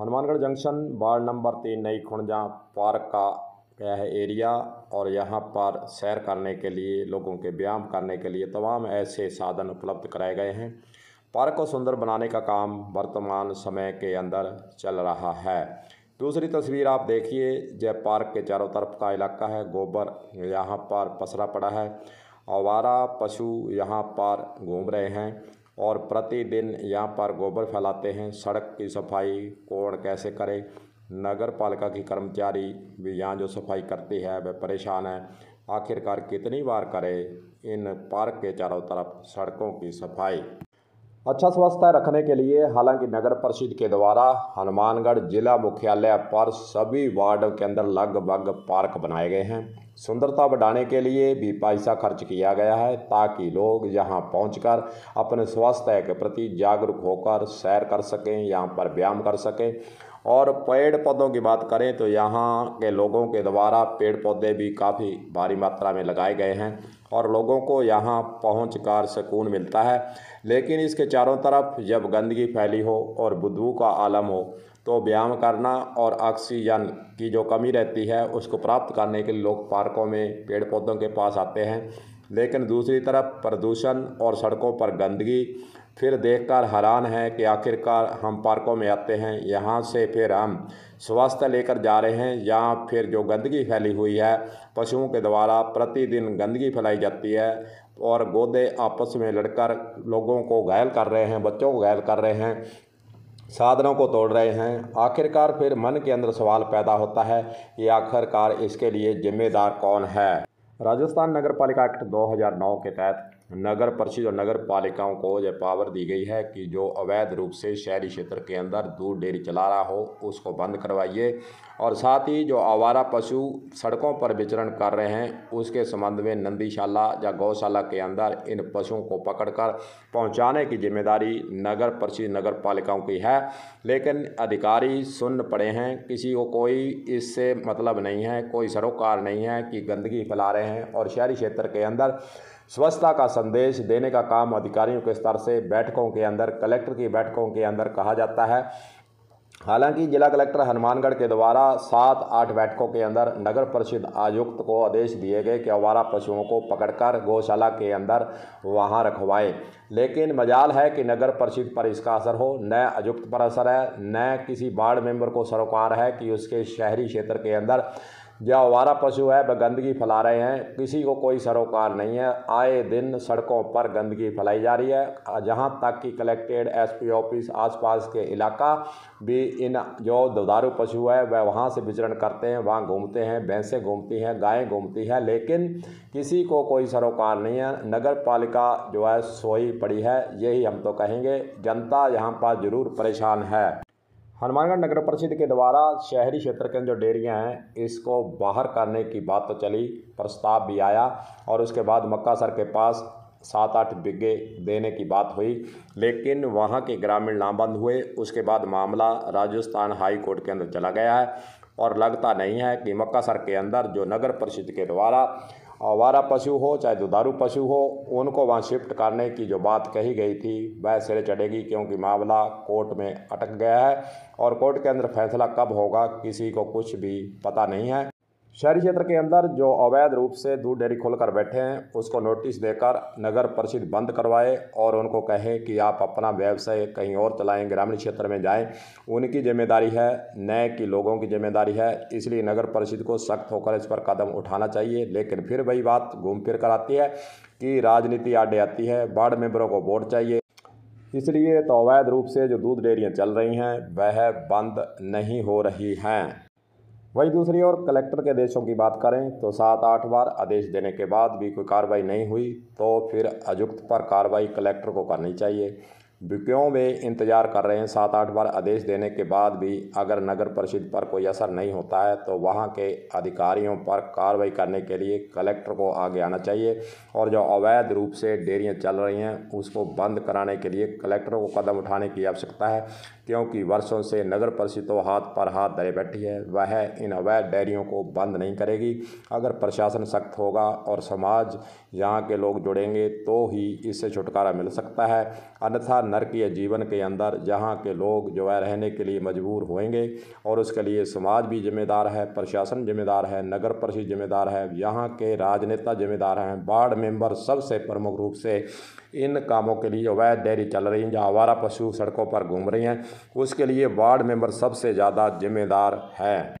Hanumangarh junction ward number तीन नई खुणजा park का यह है एरिया और यहाँ पर सैर करने के लिए लोगों के व्यायाम करने के लिए तमाम ऐसे साधन उपलब्ध कराए गए हैं पार्क को सुंदर बनाने का काम वर्तमान समय के अंदर चल रहा है दूसरी तस्वीर आप देखिए जय पार्क के चारों तरफ का इलाका है गोबर यहाँ पर पसरा पड़ा है आवारा पशु यहाँ पर घूम रहे हैं और प्रतिदिन यहाँ पर गोबर फैलाते हैं सड़क की सफाई कोण कैसे करे नगर पालिका की कर्मचारी भी यहाँ जो सफाई करती है वह परेशान है आखिरकार कितनी बार करे इन पार्क के चारों तरफ सड़कों की सफाई अच्छा स्वास्थ्य रखने के लिए हालांकि नगर परिषद के द्वारा हनुमानगढ़ जिला मुख्यालय पर सभी वार्ड के अंदर लगभग पार्क बनाए गए हैं सुंदरता बढ़ाने के लिए भी पैसा खर्च किया गया है ताकि लोग यहां पहुंचकर अपने स्वास्थ्य के प्रति जागरूक होकर सैर कर सकें यहां पर व्यायाम कर सकें और पेड़ पौधों की बात करें तो यहाँ के लोगों के द्वारा पेड़ पौधे भी काफ़ी भारी मात्रा में लगाए गए हैं और लोगों को यहाँ पहुँच कर सुकून मिलता है लेकिन इसके चारों तरफ जब गंदगी फैली हो और बुदबू का आलम हो तो व्यायाम करना और ऑक्सीजन की जो कमी रहती है उसको प्राप्त करने के लिए लोग पार्कों में पेड़ पौधों के पास आते हैं लेकिन दूसरी तरफ प्रदूषण और सड़कों पर गंदगी फिर देखकर हैरान है कि आखिरकार हम पार्कों में आते हैं यहाँ से फिर हम स्वास्थ्य लेकर जा रहे हैं या फिर जो गंदगी फैली हुई है पशुओं के द्वारा प्रतिदिन गंदगी फैलाई जाती है और गोदे आपस में लड़कर लोगों को घायल कर रहे हैं बच्चों को घायल कर रहे हैं साधनों को तोड़ रहे हैं आखिरकार फिर मन के अंदर सवाल पैदा होता है कि आखिरकार इसके लिए जिम्मेदार कौन है राजस्थान नगर पालिका एक्ट 2009 के तहत नगर परिषद और नगर पालिकाओं को यह पावर दी गई है कि जो अवैध रूप से शहरी क्षेत्र के अंदर दूध डेयरी चला रहा हो उसको बंद करवाइए और साथ ही जो आवारा पशु सड़कों पर विचरण कर रहे हैं उसके संबंध में नंदीशाला या गौशाला के अंदर इन पशुओं को पकड़कर पहुंचाने की जिम्मेदारी नगर परिषद नगर पालिकाओं की है लेकिन अधिकारी सुन पड़े हैं किसी को कोई इससे मतलब नहीं है कोई सरोकार नहीं है कि गंदगी फैला रहे हैं और शहरी क्षेत्र के अंदर स्वच्छता का संदेश देने का काम अधिकारियों के स्तर से बैठकों के अंदर कलेक्टर की बैठकों के अंदर कहा जाता है हालांकि जिला कलेक्टर हनुमानगढ़ के द्वारा सात आठ बैठकों के अंदर नगर परिषद आयुक्त को आदेश दिए गए कि अवारा पशुओं को पकड़कर गौशाला के अंदर वहां रखवाएं लेकिन मजाल है कि नगर परिषद पर इसका असर हो न आयुक्त पर असर है न किसी वार्ड मेंबर को सरोकार है कि उसके शहरी क्षेत्र के अंदर या आवारा पशु है वह गंदगी फैला रहे हैं किसी को कोई सरोकार नहीं है आए दिन सड़कों पर गंदगी फैलाई जा रही है जहां तक कि कलेक्टेड एसपी ऑफिस आसपास के इलाका भी इन जो दुधारू पशु है वह वहां से विचरण करते हैं वहां घूमते हैं भैंसें घूमती हैं गायें घूमती हैं लेकिन किसी को कोई सरोकार नहीं है नगर पालिका जो है सोई पड़ी है यही हम तो कहेंगे जनता यहाँ पर जरूर परेशान है हनुमानगढ़ नगर परिषद के द्वारा शहरी क्षेत्र के जो डेयरियाँ हैं इसको बाहर करने की बात तो चली प्रस्ताव भी आया और उसके बाद मक्का सर के पास सात आठ बिगे देने की बात हुई लेकिन वहाँ के ग्रामीण नामबंद हुए उसके बाद मामला राजस्थान हाई कोर्ट के अंदर चला गया है और लगता नहीं है कि मक्का सर के अंदर जो नगर परिषद के द्वारा आवारा पशु हो चाहे दुधारू पशु हो उनको वहाँ शिफ्ट करने की जो बात कही गई थी वह सिरे चढ़ेगी क्योंकि मामला कोर्ट में अटक गया है और कोर्ट के अंदर फैसला कब होगा किसी को कुछ भी पता नहीं है शहरी क्षेत्र के अंदर जो अवैध रूप से दूध डेयरी खोलकर बैठे हैं उसको नोटिस देकर नगर परिषद बंद करवाए और उनको कहें कि आप अपना व्यवसाय कहीं और चलाएं ग्रामीण क्षेत्र में जाएं उनकी जिम्मेदारी है नए की लोगों की जिम्मेदारी है इसलिए नगर परिषद को सख्त होकर इस पर कदम उठाना चाहिए लेकिन फिर वही बात घूम फिर कर आती है कि राजनीति आडे आती है वार्ड मेंबरों को वोट चाहिए इसलिए तो अवैध रूप से जो दूध डेयरियाँ चल रही हैं वह बंद नहीं हो रही हैं वहीं दूसरी ओर कलेक्टर के आदेशों की बात करें तो सात आठ बार आदेश देने के बाद भी कोई कार्रवाई नहीं हुई तो फिर अयुक्त पर कार्रवाई कलेक्टर को करनी चाहिए विज्ञों वे इंतजार कर रहे हैं सात आठ बार आदेश देने के बाद भी अगर नगर परिषद पर कोई असर नहीं होता है तो वहां के अधिकारियों पर कार्रवाई करने के लिए कलेक्टर को आगे आना चाहिए और जो अवैध रूप से डेयरियाँ चल रही हैं उसको बंद कराने के लिए कलेक्टर को कदम उठाने की आवश्यकता है क्योंकि वर्षों से नगर परिषद तो हाथ पर हाथ धरे बैठी है वह इन अवैध डेयरियों को बंद नहीं करेगी अगर प्रशासन सख्त होगा और समाज यहाँ के लोग जुड़ेंगे तो ही इससे छुटकारा मिल सकता है अन्यथा या जीवन के अंदर जहाँ के लोग जो है रहने के लिए मजबूर होंगे और उसके लिए समाज भी जिम्मेदार है प्रशासन जिम्मेदार है नगर परिषद जिम्मेदार है यहाँ के राजनेता जिम्मेदार हैं वार्ड मेंबर सबसे प्रमुख रूप से इन कामों के लिए अवैध डेयरी चल रही हैं जहाँ आवारा पशु सड़कों पर घूम रही हैं उसके लिए वार्ड मेंबर सबसे ज़्यादा जिम्मेदार है